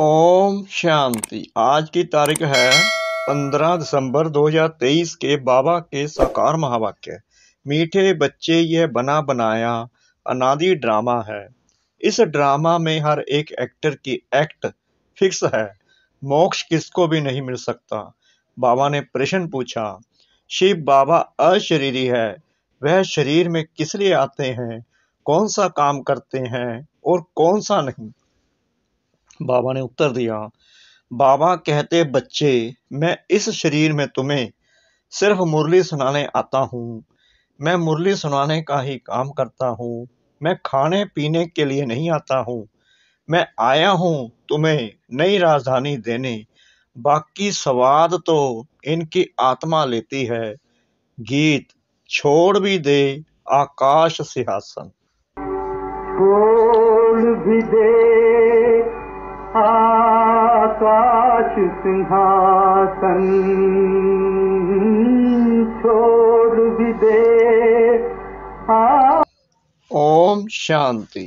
ओम शांति आज की तारीख है 15 दिसंबर 2023 के बाबा के साकार महावाक्य मीठे बच्चे यह बना बनाया अनादि ड्रामा है इस ड्रामा में हर एक एक्टर की एक्ट फिक्स है मोक्ष किसको भी नहीं मिल सकता बाबा ने प्रश्न पूछा शिव बाबा अशरीरी है वह शरीर में किस लिए आते हैं कौन सा काम करते हैं और कौन सा नहीं बाबा ने उत्तर दिया बाबा कहते बच्चे मैं इस शरीर में तुम्हें सिर्फ मुरली सुनाने आता हूँ मैं मुरली सुनाने का ही काम करता हूँ मैं खाने पीने के लिए नहीं आता हूँ मैं आया हूँ तुम्हें नई राजधानी देने बाकी स्वाद तो इनकी आत्मा लेती है गीत छोड़ भी दे आकाश सिंहासन छोड़ भी दे आकाश सिंहासन छोड़ भी दे ओम शांति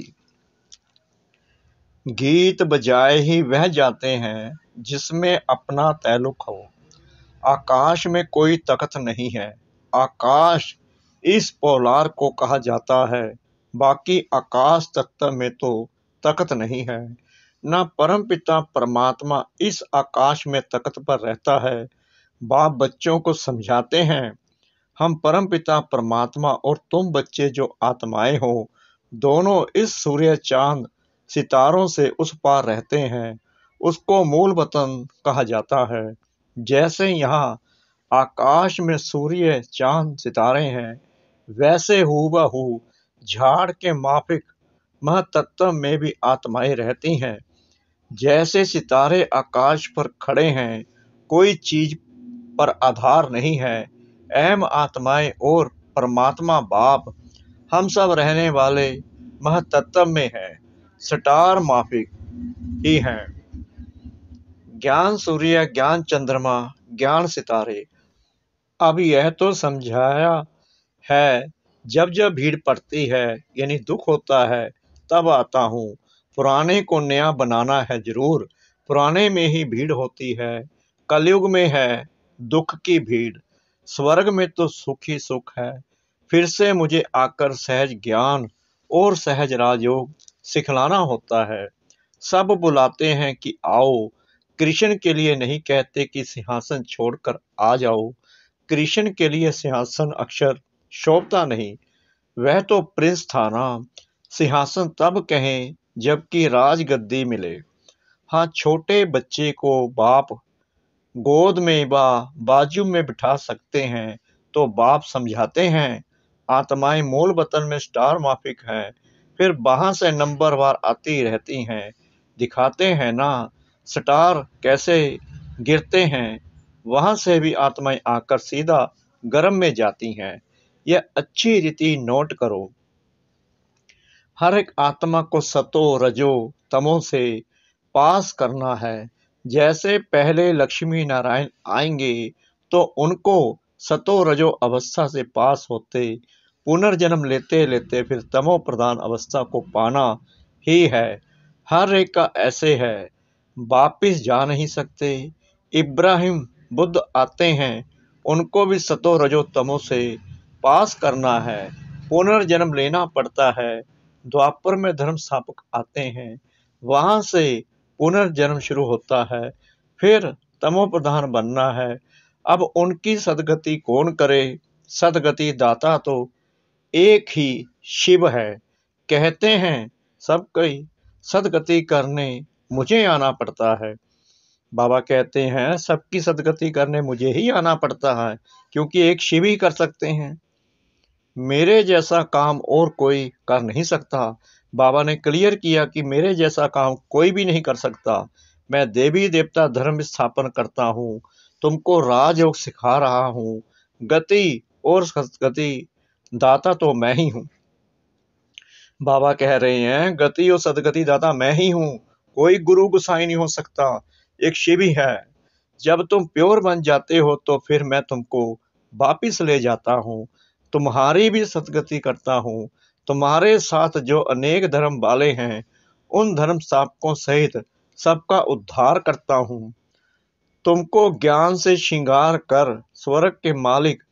गीत बजाए ही वह जाते हैं जिसमें अपना तैलुक हो आकाश में कोई तख्त नहीं है आकाश इस पोलार को कहा जाता है बाकी आकाश तख्त में तो तख्त नहीं है न परम पिता परमात्मा इस आकाश में तकत पर रहता है बाप बच्चों को समझाते हैं हम परम पिता परमात्मा और तुम बच्चे जो आत्माएं हो दोनों इस सूर्य चांद सितारों से उस पार रहते हैं उसको मूल वतन कहा जाता है जैसे यहाँ आकाश में सूर्य चांद सितारे हैं वैसे हुबा हु झाड़ के माफिक महतत्व में भी आत्माएं रहती हैं जैसे सितारे आकाश पर खड़े हैं कोई चीज पर आधार नहीं है अहम आत्माएं और परमात्मा बाप हम सब रहने वाले महतत्व में है सटार माफिक ही हैं ज्ञान सूर्य ज्ञान चंद्रमा ज्ञान सितारे अब यह तो समझाया है जब जब भीड़ पड़ती है यानी दुख होता है तब आता हूँ पुराने को नया बनाना है जरूर पुराने में ही भीड़ होती है कलयुग में है दुख की भीड़ स्वर्ग में तो सुख ही सुख है फिर से मुझे आकर सहज ज्ञान और सहज राजयोग सिखलाना होता है सब बुलाते हैं कि आओ कृष्ण के लिए नहीं कहते कि सिंहासन छोड़कर आ जाओ कृष्ण के लिए सिंहासन अक्षर शोभता नहीं वह तो प्रिंस था ना सिंहासन तब कहें जबकि राजगद्दी मिले हाँ छोटे बच्चे को बाप गोद में व बाजू में बिठा सकते हैं तो बाप समझाते हैं आत्माएं मूल वतन में स्टार माफिक हैं फिर वहाँ से नंबर वार आती रहती हैं दिखाते हैं ना स्टार कैसे गिरते हैं वहाँ से भी आत्माएं आकर सीधा गर्म में जाती हैं यह अच्छी रीति नोट करो हर एक आत्मा को सतो रजो तमो से पास करना है जैसे पहले लक्ष्मी नारायण आएंगे तो उनको सतो रजो अवस्था से पास होते पुनर्जन्म लेते लेते फिर तमो प्रधान अवस्था को पाना ही है हर एक का ऐसे है वापिस जा नहीं सकते इब्राहिम बुद्ध आते हैं उनको भी सतो रजो तमो से पास करना है पुनर्जन्म लेना पड़ता है द्वापर में धर्म स्थापक आते हैं वहाँ से पुनर्जन्म शुरू होता है फिर तमो प्रधान बनना है अब उनकी सदगति कौन करे सदगति दाता तो एक ही शिव है कहते हैं सब कई सदगति करने मुझे आना पड़ता है बाबा कहते हैं सबकी सदगति करने मुझे ही आना पड़ता है क्योंकि एक शिव ही कर सकते हैं मेरे जैसा काम और कोई कर नहीं सकता बाबा ने क्लियर किया कि मेरे जैसा काम कोई भी नहीं कर सकता मैं देवी देवता धर्म स्थापन करता हूँ तुमको राजयोग सिखा रहा हूँ गति और गति दाता तो मैं ही हूँ बाबा कह रहे हैं गति और सदगति दाता मैं ही हूँ कोई गुरु गुसाई नहीं हो सकता एक शिव ही है जब तुम प्योर बन जाते हो तो फिर मैं तुमको वापिस ले जाता हूँ तुम्हारी भी सदगति करता हूँ तुम्हारे साथ जो अनेक धर्म वाले हैं उन धर्म सापकों सहित सबका उद्धार करता हूँ तुमको ज्ञान से श्रृंगार कर स्वर्ग के मालिक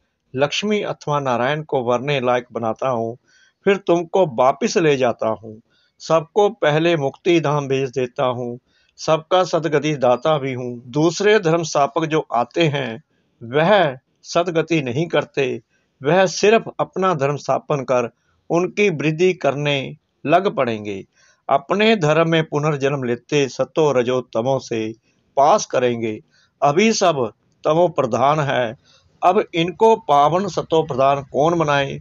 लक्ष्मी अथवा नारायण को वरने लायक बनाता हूँ फिर तुमको वापिस ले जाता हूँ सबको पहले मुक्ति धाम भेज देता हूँ सबका सदगति दाता भी हूँ दूसरे धर्म स्थापक जो आते हैं वह सदगति नहीं करते वह सिर्फ अपना धर्म स्थापन कर उनकी वृद्धि करने लग पड़ेंगे अपने धर्म में पुनर्जन्म लेते सतो रजो तमो से पास करेंगे अभी सब तमो प्रधान है अब इनको पावन सतो प्रधान कौन बनाए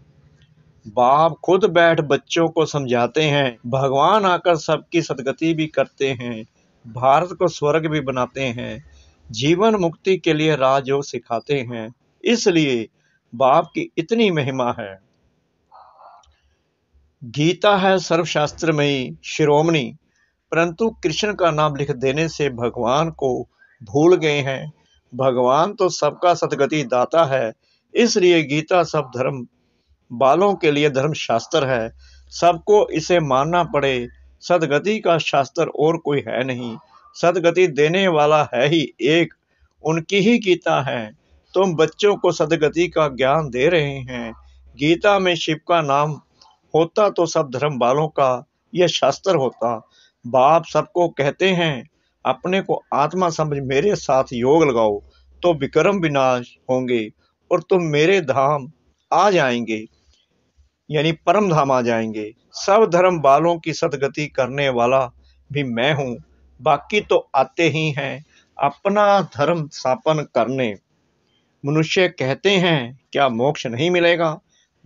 बाप खुद बैठ बच्चों को समझाते हैं भगवान आकर सबकी सदगति भी करते हैं भारत को स्वर्ग भी बनाते हैं जीवन मुक्ति के लिए राजयोग सिखाते हैं इसलिए बाप की इतनी महिमा है गीता है सर्वशास्त्रमयी शिरोमणि परंतु कृष्ण का नाम लिख देने से भगवान को भूल गए हैं भगवान तो सबका सदगति दाता है इसलिए गीता सब धर्म बालों के लिए धर्म शास्त्र है सबको इसे मानना पड़े सदगति का शास्त्र और कोई है नहीं सदगति देने वाला है ही एक उनकी ही गीता है तुम बच्चों को सदगति का ज्ञान दे रहे हैं गीता में शिव का नाम होता तो सब धर्म वालों का यह शास्त्र होता बाप सबको कहते हैं अपने को आत्मा समझ मेरे साथ योग लगाओ तो विक्रम विनाश होंगे और तुम मेरे धाम आ जाएंगे यानी परम धाम आ जाएंगे सब धर्म वालों की सदगति करने वाला भी मैं हूँ बाकी तो आते ही हैं अपना धर्म स्थापन करने मनुष्य कहते हैं क्या मोक्ष नहीं मिलेगा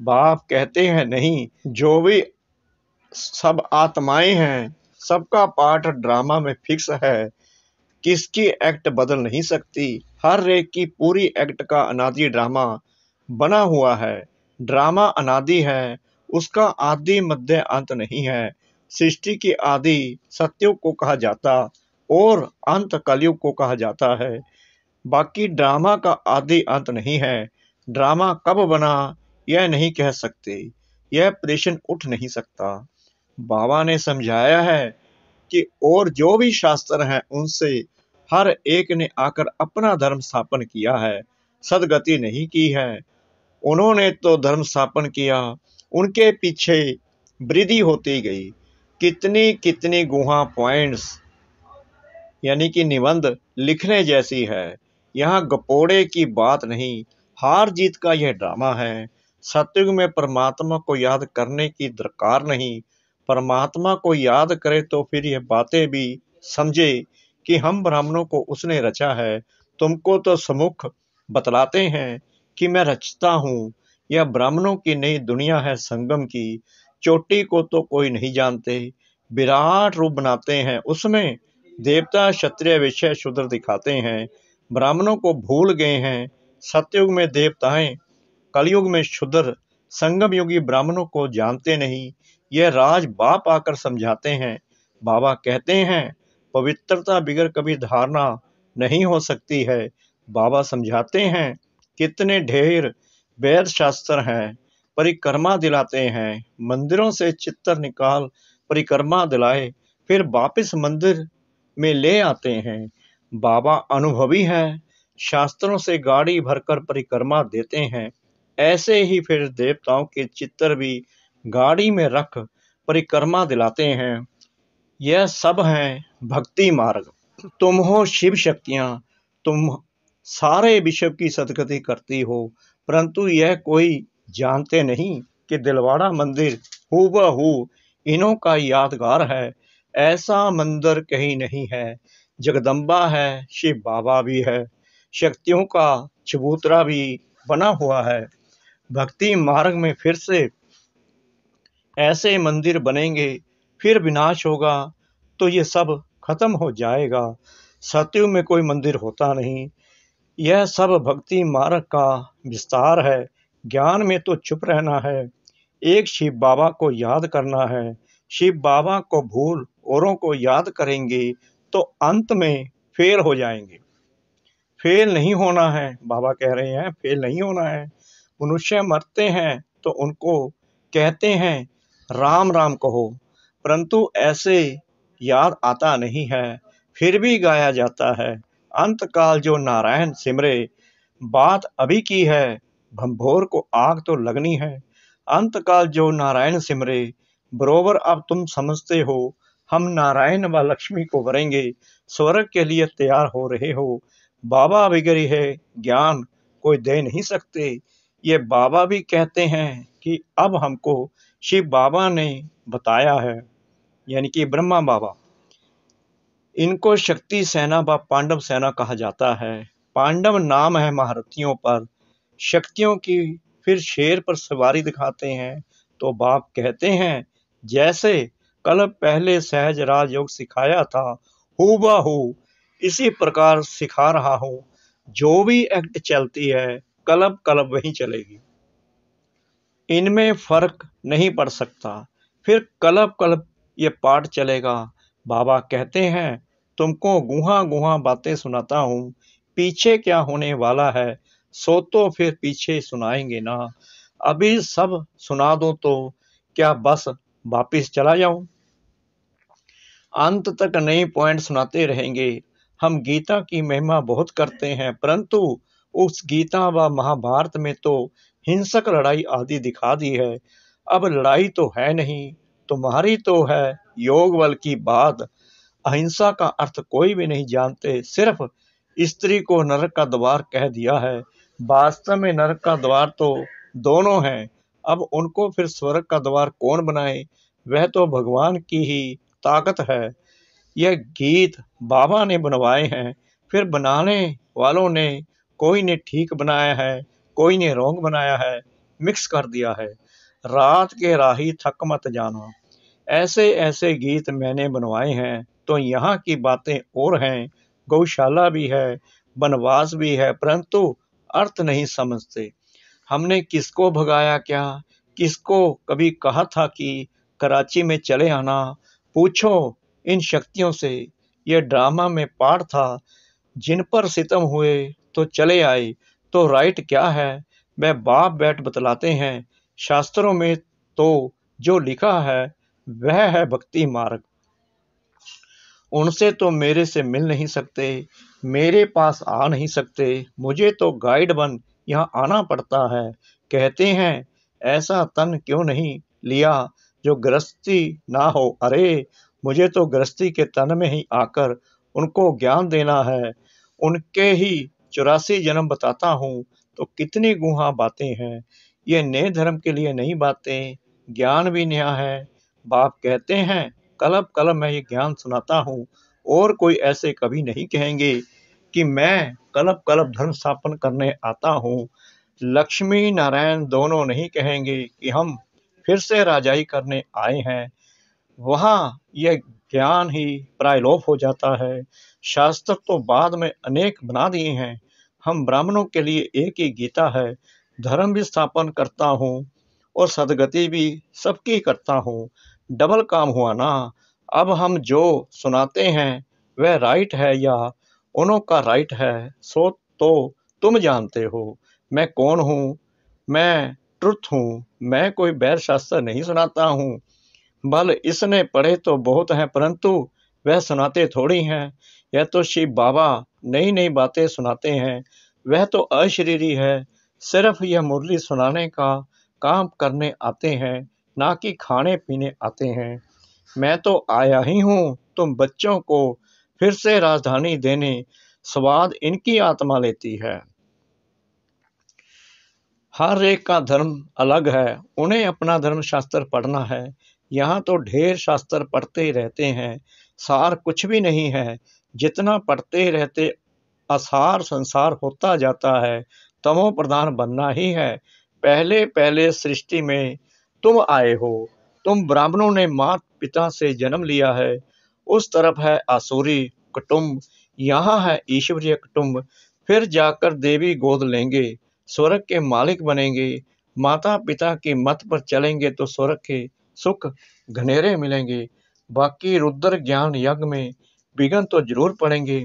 बाप कहते हैं नहीं जो भी सब आत्माएं हैं सबका पार्ट ड्रामा में फिक्स है किसकी एक्ट बदल नहीं सकती हर एक की पूरी एक्ट का अनादि ड्रामा बना हुआ है ड्रामा अनादि है उसका आदि मध्य अंत नहीं है सृष्टि की आदि सत्युग को कहा जाता और अंत कलयुग को कहा जाता है बाकी ड्रामा का आदि अंत नहीं है ड्रामा कब बना यह नहीं कह सकते यह प्रश्न उठ नहीं सकता बाबा ने समझाया है कि और जो भी शास्त्र हैं उनसे हर एक ने आकर अपना धर्म स्थापन किया है सदगति नहीं की है उन्होंने तो धर्म स्थापन किया उनके पीछे वृद्धि होती गई कितनी कितनी गुहा पॉइंट्स यानी कि निबंध लिखने जैसी है यहाँ गपोड़े की बात नहीं हार जीत का यह ड्रामा है सतयुग में परमात्मा को याद करने की दरकार नहीं परमात्मा को याद करे तो फिर यह बातें भी समझे कि हम ब्राह्मणों को उसने रचा है तुमको तो समुख बतलाते हैं कि मैं रचता हूँ यह ब्राह्मणों की नई दुनिया है संगम की चोटी को तो कोई नहीं जानते विराट रूप बनाते हैं उसमें देवता क्षत्रिय विषय शूद्र दिखाते हैं ब्राह्मणों को भूल गए हैं सत्युग में देवताएं कलयुग में शुद्र संगम युगी ब्राह्मणों को जानते नहीं यह राज बाप आकर समझाते हैं बाबा कहते हैं पवित्रता बिगड़ कभी धारणा नहीं हो सकती है बाबा समझाते हैं कितने ढेर वेद शास्त्र हैं परिक्रमा दिलाते हैं मंदिरों से चित्तर निकाल परिक्रमा दिलाए फिर वापस मंदिर में ले आते हैं बाबा अनुभवी हैं शास्त्रों से गाड़ी भरकर परिक्रमा देते हैं ऐसे ही फिर देवताओं के चित्र भी गाड़ी में रख परिक्रमा दिलाते हैं यह सब है भक्ति मार्ग तुम हो शिव शक्तियाँ तुम सारे विश्व की सदगति करती हो परंतु यह कोई जानते नहीं कि दिलवाड़ा मंदिर हु इन्हों का यादगार है ऐसा मंदिर कहीं नहीं है जगदम्बा है शिव बाबा भी है शक्तियों का चबूतरा भी बना हुआ है भक्ति मार्ग में फिर से ऐसे मंदिर बनेंगे फिर विनाश होगा तो ये सब खत्म हो जाएगा सत्यु में कोई मंदिर होता नहीं यह सब भक्ति मार्ग का विस्तार है ज्ञान में तो चुप रहना है एक शिव बाबा को याद करना है शिव बाबा को भूल औरों को याद करेंगे तो अंत में फेल हो जाएंगे फेल नहीं होना है बाबा कह रहे हैं फेल नहीं होना है मनुष्य मरते हैं तो उनको कहते हैं राम राम कहो परंतु ऐसे याद आता नहीं है फिर भी गाया जाता है अंतकाल जो नारायण सिमरे बात अभी की है भंभोर को आग तो लगनी है अंतकाल जो नारायण सिमरे बरोबर अब तुम समझते हो हम नारायण व लक्ष्मी को वरेंगे स्वर्ग के लिए तैयार हो रहे हो बाबा बिगरी है ज्ञान कोई दे नहीं सकते ये बाबा भी कहते हैं कि अब हमको शिव बाबा ने बताया है यानी कि ब्रह्मा बाबा इनको शक्ति सेना व पांडव सेना कहा जाता है पांडव नाम है महारथियों पर शक्तियों की फिर शेर पर सवारी दिखाते हैं तो बाप कहते हैं जैसे कल पहले सहज राज सिखाया था हूबाहू इसी प्रकार सिखा रहा हूँ जो भी एक्ट चलती है कलब कलब वही चलेगी इनमें फर्क नहीं पड़ सकता फिर कलब कलब ये पाठ चलेगा बाबा कहते हैं तुमको गुहा गुहा बातें सुनाता हूँ पीछे क्या होने वाला है सो तो फिर पीछे सुनाएंगे ना अभी सब सुना दो तो क्या बस वापिस चला जाऊं अंत तक नए पॉइंट सुनाते रहेंगे हम गीता की महिमा बहुत करते हैं परंतु उस गीता व महाभारत में तो हिंसक लड़ाई आदि दिखा दी है अब लड़ाई तो है नहीं तुम्हारी तो है योग बल की बात अहिंसा का अर्थ कोई भी नहीं जानते सिर्फ स्त्री को नरक का द्वार कह दिया है वास्तव में नरक का द्वार तो दोनों हैं अब उनको फिर स्वर्ग का द्वार कौन बनाए वह तो भगवान की ही ताकत है यह गीत बाबा ने बनवाए हैं फिर बनाने वालों ने कोई ने ठीक बनाया है कोई ने रोंग बनाया है मिक्स कर दिया है रात के राही थक मत जाना ऐसे ऐसे गीत मैंने बनवाए हैं तो यहाँ की बातें और हैं गौशाला भी है वनवास भी है परंतु अर्थ नहीं समझते हमने किसको भगाया क्या किसको कभी कहा था कि कराची में चले आना पूछो इन शक्तियों से यह ड्रामा में पार था जिन पर सितम हुए तो चले आए तो राइट क्या है वह बाप बैठ बतलाते हैं शास्त्रों में तो जो लिखा है वह है भक्ति मार्ग उनसे तो मेरे से मिल नहीं सकते मेरे पास आ नहीं सकते मुझे तो गाइड बन यहाँ आना पड़ता है कहते हैं ऐसा तन क्यों नहीं लिया जो गृहस्थी ना हो अरे मुझे तो गृहस्थी के तन में ही आकर उनको ज्ञान देना है उनके ही चौरासी जन्म बताता हूँ तो कितनी गुहा बातें हैं ये नए धर्म के लिए नई बातें ज्ञान भी नया है बाप कहते हैं कलब कलब मैं ये ज्ञान सुनाता हूँ और कोई ऐसे कभी नहीं कहेंगे कि मैं कलप कलप धर्म स्थापन करने आता हूँ लक्ष्मी नारायण दोनों नहीं कहेंगे कि हम फिर से राजाई करने आए हैं वहाँ यह ज्ञान ही प्रायलोप हो जाता है शास्त्र तो बाद में अनेक बना दिए हैं हम ब्राह्मणों के लिए एक ही गीता है धर्म भी स्थापन करता हूँ और सदगति भी सबकी करता हूँ डबल काम हुआ ना अब हम जो सुनाते हैं वह राइट है या उन्हों का राइट है सो तो तुम जानते हो मैं कौन हूँ मैं ट्रुथ हूँ मैं कोई बैर शास्त्र नहीं सुनाता हूँ बल इसने पढ़े तो बहुत हैं परंतु वह सुनाते थोड़ी हैं यह तो शिव बाबा नई नई बातें सुनाते हैं वह तो अशरीरी है सिर्फ यह मुरली सुनाने का काम करने आते हैं ना कि खाने पीने आते हैं मैं तो आया ही हूँ तुम बच्चों को फिर से राजधानी देने स्वाद इनकी आत्मा लेती है हर एक का धर्म अलग है उन्हें अपना धर्म शास्त्र पढ़ना है यहाँ तो ढेर शास्त्र पढ़ते रहते हैं सार कुछ भी नहीं है जितना पढ़ते रहते असार संसार होता जाता है तमो प्रधान बनना ही है पहले पहले सृष्टि में तुम आए हो तुम ब्राह्मणों ने मात पिता से जन्म लिया है उस तरफ है आसुरी कुटुंब यहाँ है ईश्वरीय कुटुंब फिर जाकर देवी गोद लेंगे स्वर्ग के मालिक बनेंगे माता पिता के मत पर चलेंगे तो स्वर्ग के सुख घनेरे मिलेंगे बाकी रुद्र ज्ञान यज्ञ में विघन तो जरूर पड़ेंगे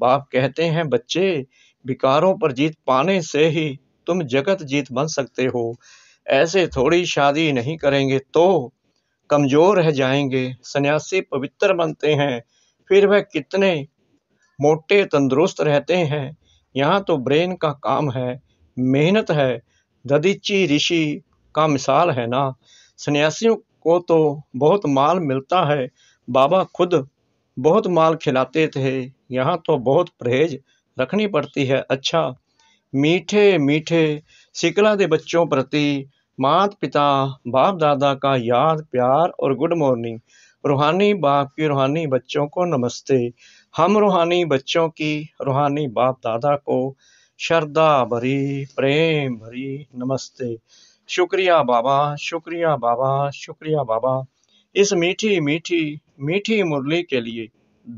बाप कहते हैं बच्चे विकारों पर जीत पाने से ही तुम जगत जीत बन सकते हो ऐसे थोड़ी शादी नहीं करेंगे तो कमज़ोर रह जाएंगे सन्यासी पवित्र बनते हैं फिर वह कितने मोटे तंदुरुस्त रहते हैं यहाँ तो ब्रेन का काम है मेहनत है ददीची ऋषि का मिसाल है ना सन्यासियों को तो बहुत माल मिलता है बाबा खुद बहुत माल खिलाते थे यहाँ तो बहुत परहेज रखनी पड़ती है अच्छा मीठे मीठे सिकला के बच्चों प्रति मात पिता बाप दादा का याद प्यार और गुड मॉर्निंग रूहानी बाप की रूहानी बच्चों को नमस्ते हम रूहानी बच्चों की रूहानी बाप दादा को श्रद्धा भरी प्रेम भरी नमस्ते शुक्रिया बाबा शुक्रिया बाबा शुक्रिया बाबा इस मीठी मीठी मीठी मुरली के लिए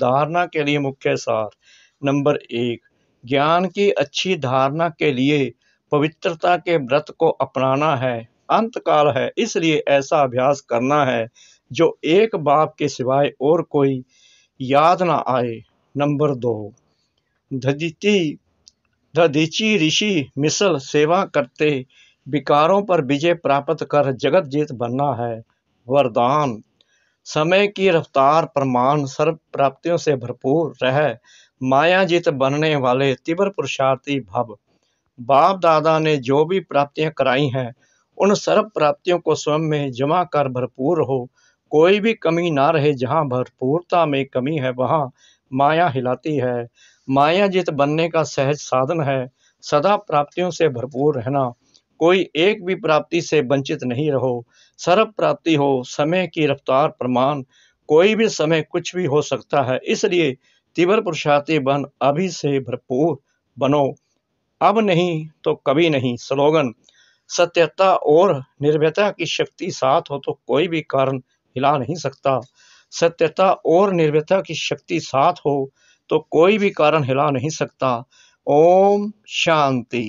धारणा के लिए मुख्य सार नंबर एक ज्ञान की अच्छी धारणा के लिए पवित्रता के व्रत को अपनाना है अंतकाल है इसलिए ऐसा अभ्यास करना है जो एक बाप के सिवाय और कोई याद ना आए नंबर दो धदिती धदिची ऋषि मिसल सेवा करते विकारों पर विजय प्राप्त कर जगत जीत बनना है वरदान समय की रफ्तार प्रमाण सर्व प्राप्तियों से भरपूर रह माया जीत बनने वाले तीव्र पुरुषार्थी भव बाप दादा ने जो भी प्राप्तियां कराई हैं उन सर्व प्राप्तियों को स्वयं में जमा कर भरपूर हो कोई भी कमी ना रहे जहाँ भरपूरता में कमी है वहां माया हिलाती है माया जित बनने का सहज साधन है सदा प्राप्तियों से भरपूर रहना कोई एक भी प्राप्ति से वंचित नहीं रहो सर्व प्राप्ति हो समय की रफ्तार प्रमाण कोई भी समय कुछ भी हो सकता है इसलिए तीव्र पुरुषार्थी बन अभी से भरपूर बनो अब नहीं तो कभी नहीं स्लोगन सत्यता और निर्भयता की शक्ति साथ हो तो कोई भी कारण हिला नहीं सकता सत्यता और निर्भयता की शक्ति साथ हो तो कोई भी कारण हिला नहीं सकता ओम शांति